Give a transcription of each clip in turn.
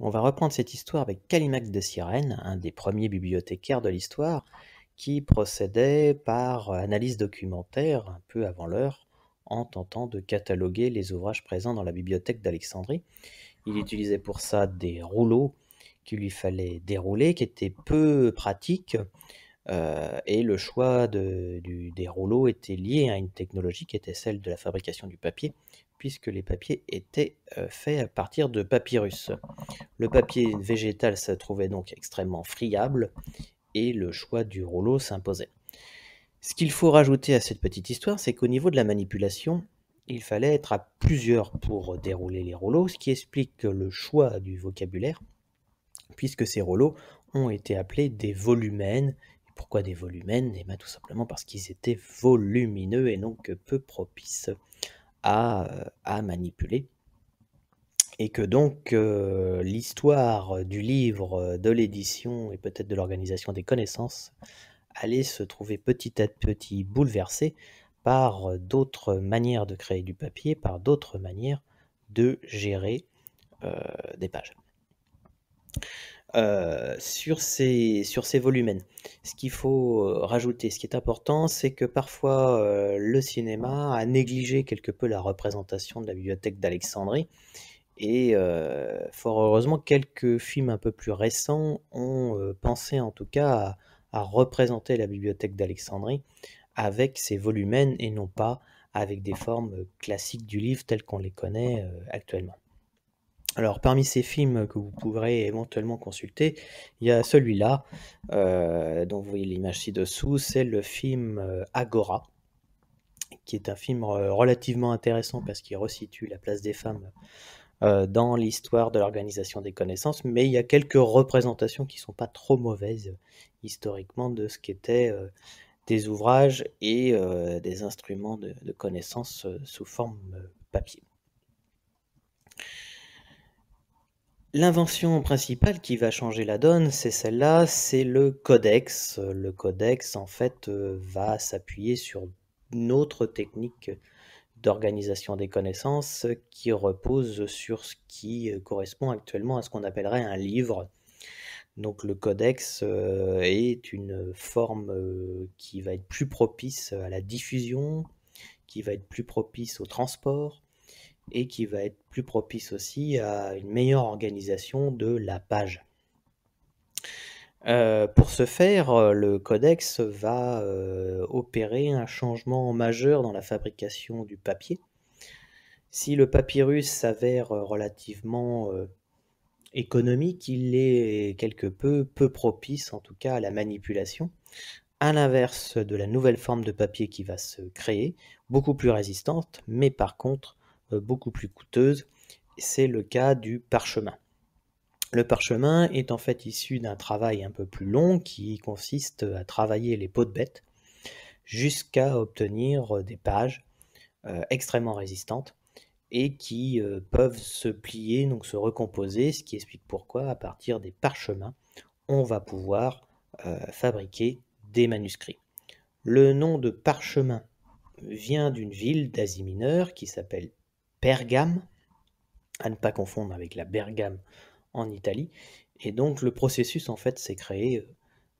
On va reprendre cette histoire avec Calimax de Sirène, un des premiers bibliothécaires de l'histoire, qui procédait par analyse documentaire, un peu avant l'heure, en tentant de cataloguer les ouvrages présents dans la bibliothèque d'Alexandrie. Il utilisait pour ça des rouleaux qu'il lui fallait dérouler, qui étaient peu pratiques, euh, et le choix des rouleaux était lié à une technologie qui était celle de la fabrication du papier, puisque les papiers étaient euh, faits à partir de papyrus. Le papier végétal se trouvait donc extrêmement friable et le choix du rouleau s'imposait. Ce qu'il faut rajouter à cette petite histoire, c'est qu'au niveau de la manipulation, il fallait être à plusieurs pour dérouler les rouleaux, ce qui explique le choix du vocabulaire, puisque ces rouleaux ont été appelés des volumènes. pourquoi des volumènes Eh bien tout simplement parce qu'ils étaient volumineux et donc peu propices à, manipuler. Et que donc euh, l'histoire du livre, euh, de l'édition et peut-être de l'organisation des connaissances allait se trouver petit à petit bouleversée par d'autres manières de créer du papier, par d'autres manières de gérer euh, des pages. Euh, sur ces, sur ces volumens. Ce qu'il faut euh, rajouter, ce qui est important, c'est que parfois euh, le cinéma a négligé quelque peu la représentation de la bibliothèque d'Alexandrie. Et fort heureusement, quelques films un peu plus récents ont pensé en tout cas à, représenter la bibliothèque d'Alexandrie avec ses volumens et non pas avec des formes classiques du livre telles qu'on les connaît actuellement. Alors parmi ces films que vous pourrez éventuellement consulter, il y a celui-là, euh, dont vous voyez l'image ci-dessous, c'est le film euh, Agora, qui est un film euh, relativement intéressant parce qu'il resitue la place des femmes dans l'histoire de l'organisation des connaissances, mais il y a quelques représentations qui ne sont pas trop mauvaises historiquement de ce qu'étaient des ouvrages et des instruments de, de connaissances sous forme papier. L'invention principale qui va changer la donne, c'est celle-là, c'est le codex. Le codex, en fait, euh, va s'appuyer sur une autre technique d'organisation des connaissances qui repose sur ce qui euh, correspond actuellement à ce qu'on appellerait un livre. Donc le codex euh, est une forme qui va être plus propice à la diffusion, qui va être plus propice au transport, et qui va être plus propice aussi à une meilleure organisation de la page. Euh, pour ce faire, euh, le codex va euh, opérer un changement majeur dans la fabrication du papier. Si le papyrus s'avère relativement économique, il est quelque peu peu propice en tout cas à la manipulation, à l'inverse de la nouvelle forme de papier qui va se créer, beaucoup plus résistante, mais par contre euh, beaucoup plus coûteuse, C'est le cas du parchemin. Le parchemin est en fait issu d'un travail un peu plus long qui consiste à travailler les peaux de bête jusqu'à obtenir euh, des pages euh, extrêmement résistantes et qui peuvent se plier, donc se recomposer, ce qui explique pourquoi à partir des parchemins, on va pouvoir fabriquer des manuscrits. Le nom de parchemin vient d'une ville d'Asie mineure qui s'appelle Pergame, à ne pas confondre avec la Bergame en Italie. Et donc le processus en fait s'est créé euh,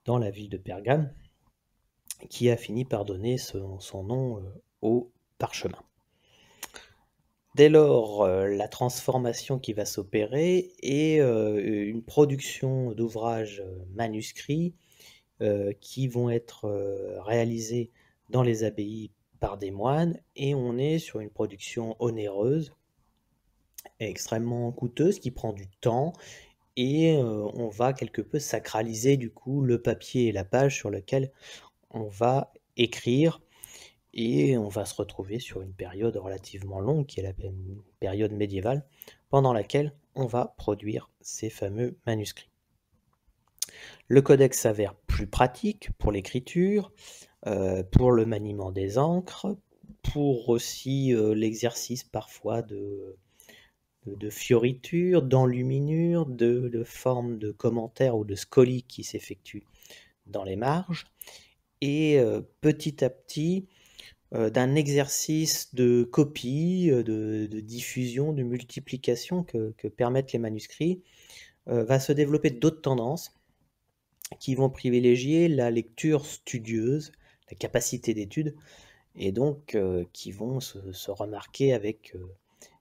dans la ville de Pergame, qui a fini par donner son, son nom euh, au parchemin. Dès lors, euh, la transformation qui va s'opérer est une production d'ouvrages manuscrits qui vont être réalisés dans les abbayes par des moines et on est sur une production onéreuse, extrêmement coûteuse, qui prend du temps et euh, on va quelque peu sacraliser du coup le papier et la page sur lequel on va écrire et on va se retrouver sur une période relativement longue qui est la période médiévale pendant laquelle on va produire ces fameux manuscrits. Le codex s'avère plus pratique pour l'écriture, euh, pour le maniement des encres, pour aussi euh, l'exercice parfois de, de, de fioritures, de, forme de commentaires ou de scolies qui s'effectuent dans les marges. Et euh, petit à petit, d'un exercice de copie, de, diffusion, de multiplication que, permettent les manuscrits, va se développer d'autres tendances qui vont privilégier la lecture studieuse, la capacité d'étude, et donc euh, qui vont se, remarquer avec euh,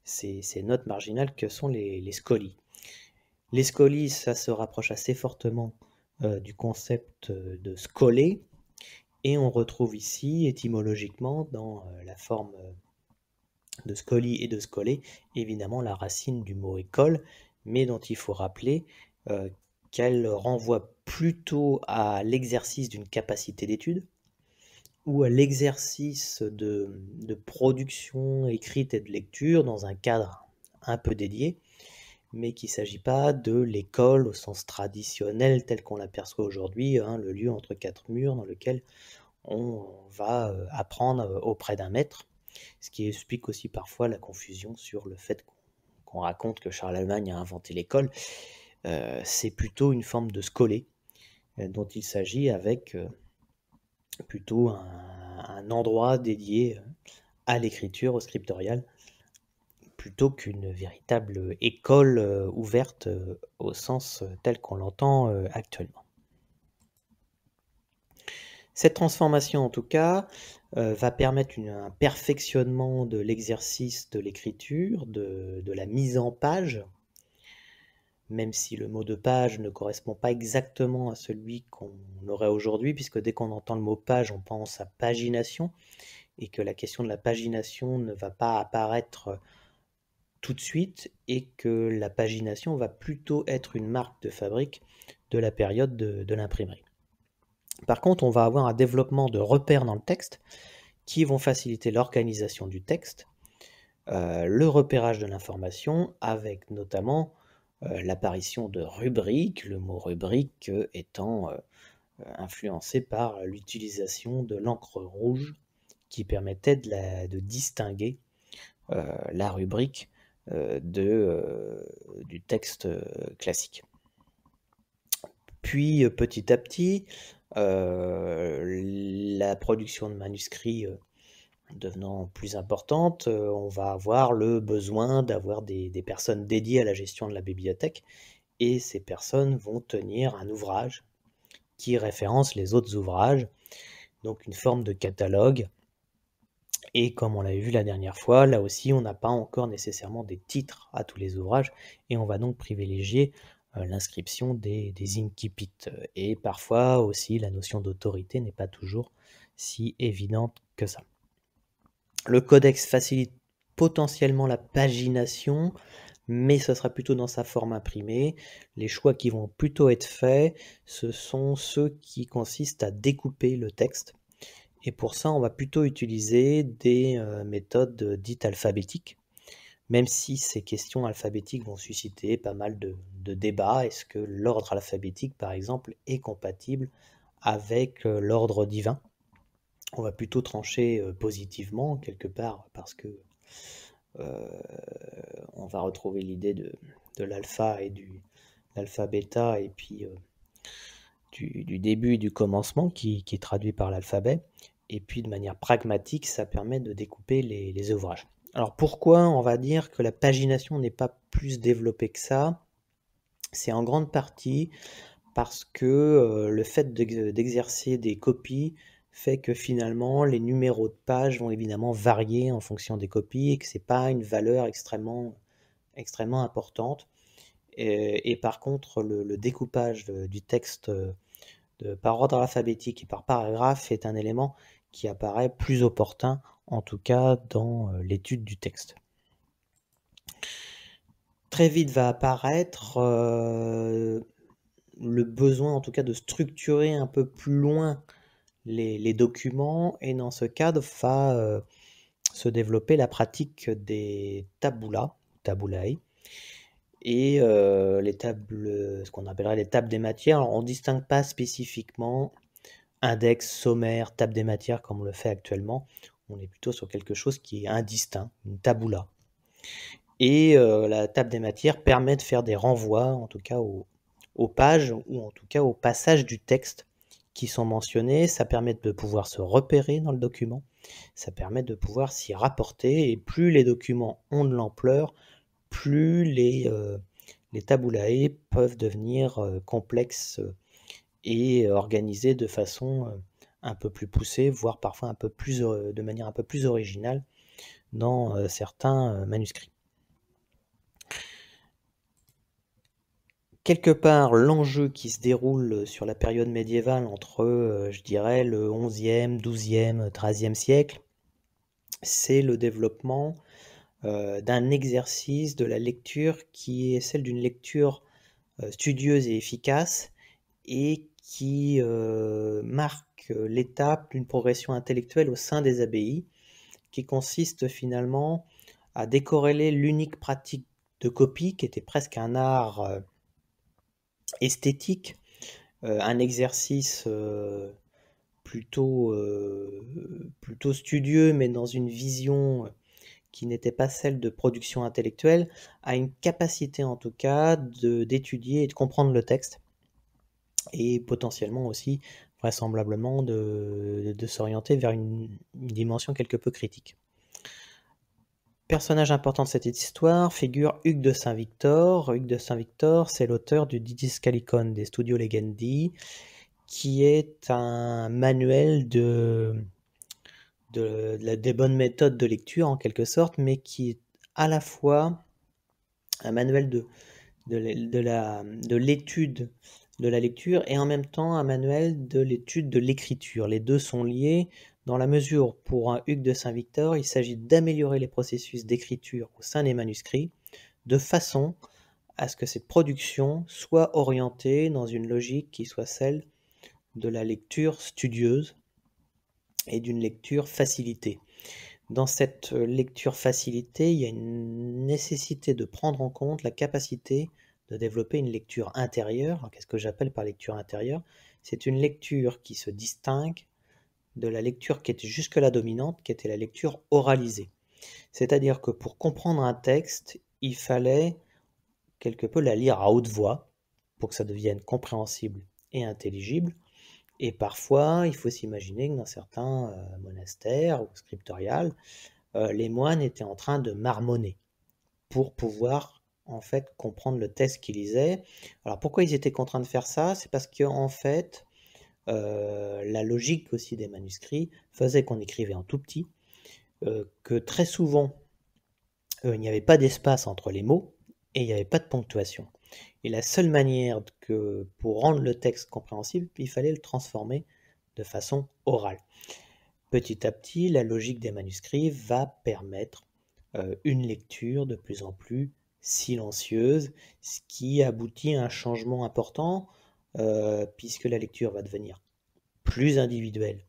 ces, notes marginales que sont les, scolies. Les scolies, ça se rapproche assez fortement euh, du concept de scolé, et on retrouve ici étymologiquement dans la forme de scoli et de scolé, évidemment la racine du mot école, mais dont il faut rappeler qu'elle renvoie plutôt à l'exercice d'une capacité d'étude ou à l'exercice de, production écrite et de lecture dans un cadre un peu dédié, mais qu'il ne s'agit pas de l'école au sens traditionnel tel qu'on l'aperçoit aujourd'hui, hein, le lieu entre quatre murs dans lequel on va euh, apprendre euh, auprès d'un maître, ce qui explique aussi parfois la confusion sur le fait qu'on raconte que Charles Allemagne a inventé l'école. Euh, c'est plutôt une forme de scolée euh, dont il s'agit avec euh, plutôt un, endroit dédié à l'écriture, au scriptorial, plutôt qu'une véritable école ouverte au sens tel qu'on l'entend actuellement. Cette transformation, en tout cas, va permettre un perfectionnement de l'exercice de l'écriture, de, la mise en page, même si le mot de page ne correspond pas exactement à celui qu'on aurait aujourd'hui, puisque dès qu'on entend le mot page, on pense à pagination, et que la question de la pagination ne va pas apparaître euh, tout de suite, et que la pagination va plutôt être une marque de fabrique de la période de, l'imprimerie. Par contre, on va avoir un développement de repères dans le texte qui vont faciliter l'organisation du texte, euh, le repérage de l'information, avec notamment euh, l'apparition de rubriques, le mot rubrique euh, étant euh, influencé par l'utilisation de l'encre rouge qui permettait de, distinguer la rubrique du texte classique. Puis petit à petit, la production de manuscrits devenant plus importante, euh, on va avoir le besoin d'avoir des, personnes dédiées à la gestion de la bibliothèque, et ces personnes vont tenir un ouvrage qui référence les autres ouvrages, donc une forme de catalogue. Et comme on l'avait vu la dernière fois, là aussi, on n'a pas encore nécessairement des titres à tous les ouvrages, et on va donc privilégier euh, l'inscription des, des incipits. Et parfois aussi, la notion d'autorité n'est pas toujours si évidente que ça. Le codex facilite potentiellement la pagination, mais ce sera plutôt dans sa forme imprimée. Les choix qui vont plutôt être faits, ce sont ceux qui consistent à découper le texte. Et pour ça, on va plutôt utiliser des euh, méthodes dites alphabétiques, même si ces questions alphabétiques vont susciter pas mal de, de débats. Est-ce que l'ordre alphabétique, par exemple, est compatible avec euh, l'ordre divin on va plutôt trancher euh, positivement quelque part parce que euh, on va retrouver l'idée de, l'alpha et du l'alpha bêta et puis euh, du, début et du commencement qui, est traduit par l'alphabet et puis de manière pragmatique ça permet de découper les, ouvrages alors pourquoi on va dire que la pagination n'est pas plus développée que ça c'est en grande partie parce que le fait d'exercer des copies fait que finalement les numéros de pages vont évidemment varier en fonction des copies et que c'est pas une valeur extrêmement, extrêmement importante. Et, par contre, le, découpage du texte euh, de, par ordre alphabétique et par paragraphe est un élément qui apparaît plus opportun, en tout cas dans euh, l'étude du texte. Très vite va apparaître euh, le besoin en tout cas de structurer un peu plus loin les, documents et dans ce cadre va euh, se développer la pratique des taboulas, taboulai, et euh, les tables, ce qu'on appellerait les tables des matières. on ne distingue pas spécifiquement index, sommaire, table des matières comme on le fait actuellement. On est plutôt sur quelque chose qui est indistinct, une taboula. Et euh, la table des matières permet de faire des renvois, en tout cas aux pages, ou en tout cas au passage du texte qui sont mentionnés, ça permet de pouvoir se repérer dans le document, ça permet de pouvoir s'y rapporter, et plus les documents ont de l'ampleur, plus les, euh, peuvent devenir euh, complexes euh, et euh, organisés de façon un peu plus poussée, voire parfois un peu plus, de manière un peu plus originale dans certains manuscrits. quelque part l'enjeu qui se déroule sur la période médiévale entre, euh, je dirais, le 11e, 12e, 13e siècle, c'est le développement euh, d'un exercice de la lecture qui est celle d'une lecture euh, studieuse et efficace et qui marque l'étape d'une progression intellectuelle au sein des abbayes qui consiste finalement à décorréler l'unique pratique de copie qui était presque un art esthétique, euh, un exercice euh, plutôt, euh, plutôt studieux, mais dans une vision qui n'était pas celle de production intellectuelle, a une capacité en tout cas d'étudier et de comprendre le texte, et potentiellement aussi, vraisemblablement, de, s'orienter vers une dimension quelque peu critique. Personnage important de cette histoire figure Hugues de Saint-Victor. Hugues de Saint-Victor, c'est l'auteur du Didis Calicon des studios Legendi, qui est un manuel de, de, des bonnes méthodes de lecture en quelque sorte, mais qui est à la fois un manuel de, de l'étude de la lecture et en même temps un manuel de l'étude de l'écriture. Les deux sont liés dans la mesure pour un Hugues de Saint-Victor, il s'agit d'améliorer les processus d'écriture au sein des manuscrits, de façon à ce que cette production soit orientée dans une logique qui soit celle de la lecture studieuse et d'une lecture facilitée. Dans cette lecture facilitée, il y a une nécessité de prendre en compte la capacité de développer une lecture intérieure. Qu'est-ce que j'appelle par lecture intérieure C'est une lecture qui se distingue de la lecture qui était jusque-là dominante, qui était la lecture oralisée. C'est-à-dire que pour comprendre un texte, il fallait quelque peu la lire à haute voix pour que ça devienne compréhensible et intelligible. Et parfois, il faut s'imaginer que dans certains euh, monastères ou scriptoriales, euh, les moines étaient en train de marmonner pour pouvoir en fait comprendre le texte qu'ils lisaient. Alors pourquoi ils étaient contraints de faire ça C'est parce qu'en fait, euh, la logique aussi des manuscrits faisait qu'on écrivait en tout petit, euh, que très souvent euh, il n'y avait pas d'espace entre les mots et il n'y avait pas de ponctuation. Et la seule manière que pour rendre le texte compréhensible, il fallait le transformer de façon orale. Petit à petit, la logique des manuscrits va permettre une lecture de plus en plus silencieuse, ce qui aboutit à un changement important euh, puisque la lecture va devenir plus individuelle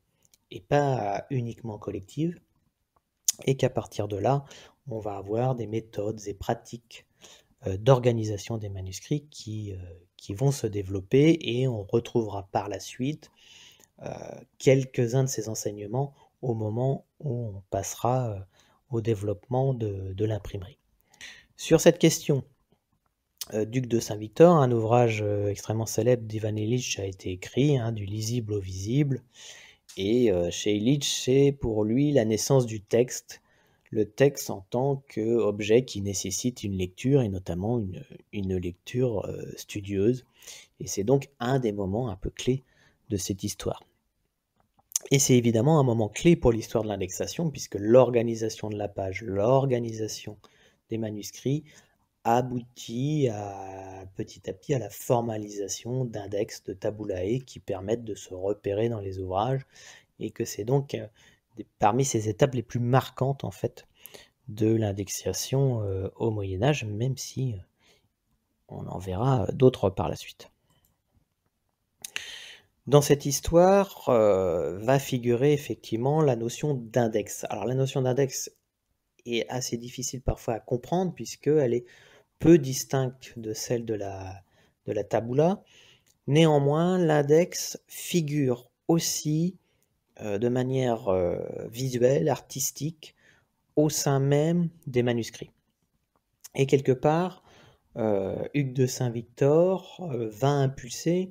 et pas uniquement collective, et qu'à partir de là, on va avoir des méthodes et pratiques euh, d'organisation des manuscrits euh, qui, vont se développer, et on retrouvera par la suite quelques-uns de ces enseignements au moment où on passera au développement de l'imprimerie. Sur cette question, euh, Duc de Saint-Victor, un ouvrage euh, extrêmement célèbre d'Ivan Illich a été écrit, hein, du lisible au visible. Et euh, chez Illich, c'est pour lui la naissance du texte, le texte en tant qu'objet qui nécessite une lecture, et notamment une, lecture studieuse. Et c'est donc un des moments un peu clés de cette histoire. Et c'est évidemment un moment clé pour l'histoire de l'indexation, puisque l'organisation de la page, l'organisation des manuscrits aboutit à, petit à petit à la formalisation d'index de tabulae qui permettent de se repérer dans les ouvrages et que c'est donc euh, parmi ces étapes les plus marquantes en fait de l'indexation euh, au Moyen Âge, même si euh, on en verra d'autres par la suite. Dans cette histoire va figurer effectivement la notion d'index. Alors la notion d'index est assez difficile parfois à comprendre puisqu'elle est peu distincte de celle de la, de la tabula. Néanmoins, l'index figure aussi euh, de manière euh, visuelle, artistique, au sein même des manuscrits. Et quelque part, euh, Hugues de Saint-Victor va impulser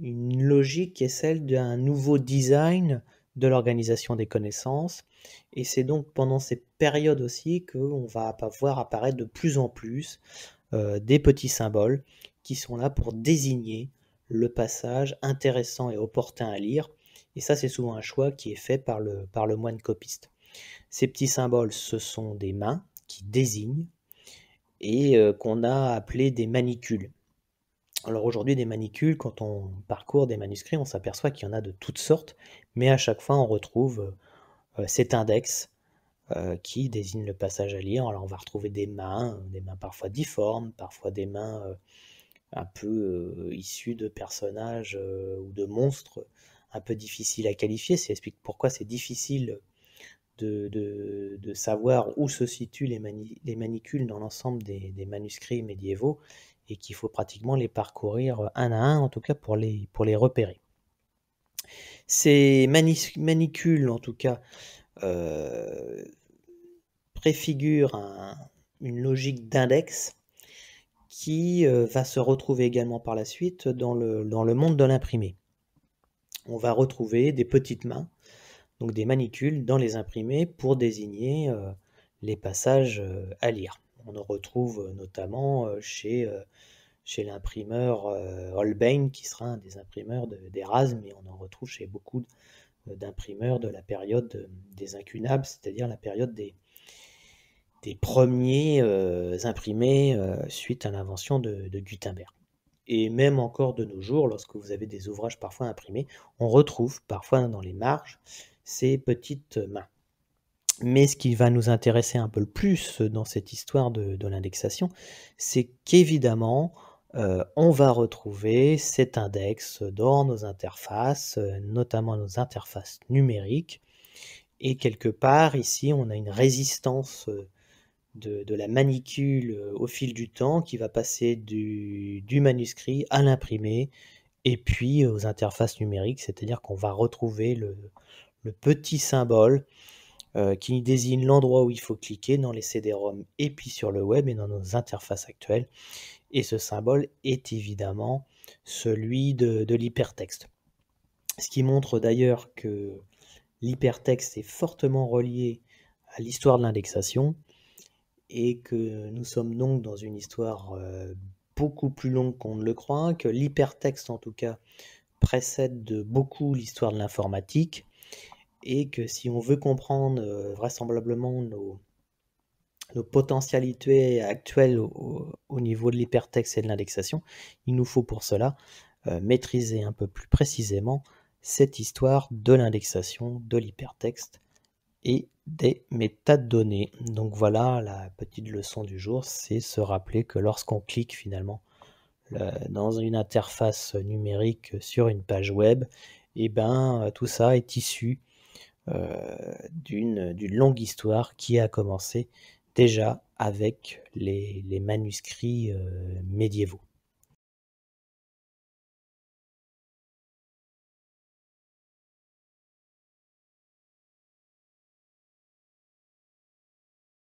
une logique qui est celle d'un nouveau design de l'organisation des connaissances, et c'est donc pendant ces périodes aussi qu'on va voir apparaître de plus en plus euh, des petits symboles qui sont là pour désigner le passage intéressant et opportun à lire. Et ça, c'est souvent un choix qui est fait par le, moine copiste. Ces petits symboles, ce sont des mains qui désignent et euh, qu'on a appelé des manicules. Alors aujourd'hui, des manicules, quand on parcourt des manuscrits, on s'aperçoit qu'il y en a de toutes sortes, mais à chaque fois, on retrouve euh, euh, cet index euh, qui désigne le passage à lire. Alors on va retrouver des mains, euh, des mains parfois difformes, parfois des mains un peu issues de personnages ou de monstres un peu difficiles à qualifier. C'est explique pourquoi c'est difficile de, savoir où se situent les, les manicules dans l'ensemble des, manuscrits médiévaux et qu'il faut pratiquement les parcourir un à un, en tout cas pour les, pour les repérer. Ces manicules, en tout cas, euh, préfigurent une logique d'index qui euh, va se retrouver également par la suite dans le, dans le monde de l'imprimé. On va retrouver des petites mains, donc des manicules dans les imprimés pour désigner euh, les passages à lire. On en retrouve notamment chez chez l'imprimeur euh, Holbein, qui sera un des imprimeurs d'Erasme, mais on en retrouve chez beaucoup euh, d'imprimeurs de la période euh, des incunables, c'est-à-dire la période des, premiers imprimés suite à l'invention de, Gutenberg. Et même encore de nos jours, lorsque vous avez des ouvrages parfois imprimés, on retrouve parfois dans les marges ces petites mains. Mais ce qui va nous intéresser un peu le plus dans cette histoire de, de l'indexation, c'est qu'évidemment, euh, on va retrouver cet index dans nos interfaces, euh, notamment nos interfaces numériques. Et quelque part, ici, on a une résistance euh, de, la manicule au fil du temps qui va passer du, manuscrit à l'imprimé et puis aux interfaces numériques, c'est-à-dire qu'on va retrouver le, petit symbole qui désigne l'endroit où il faut cliquer dans les CD-ROM et puis sur le web et dans nos interfaces actuelles. Et ce symbole est évidemment celui de, l'hypertexte. Ce qui montre d'ailleurs que l'hypertexte est fortement relié à l'histoire de l'indexation et que nous sommes donc dans une histoire euh, beaucoup plus longue qu'on ne le croit, que l'hypertexte en tout cas précède de beaucoup l'histoire de l'informatique et que si on veut comprendre euh, vraisemblablement nos, nos potentialités actuelles au, niveau de l'hypertexte et de l'indexation, il nous faut pour cela euh, maîtriser un peu plus précisément cette histoire de l'indexation, de l'hypertexte et des métadonnées. Donc voilà la petite leçon du jour, c'est se rappeler que lorsqu'on clique finalement dans une interface numérique sur une page web, et eh ben euh, tout ça est issu euh, d'une longue histoire qui a commencé déjà avec les, manuscrits euh, médiévaux.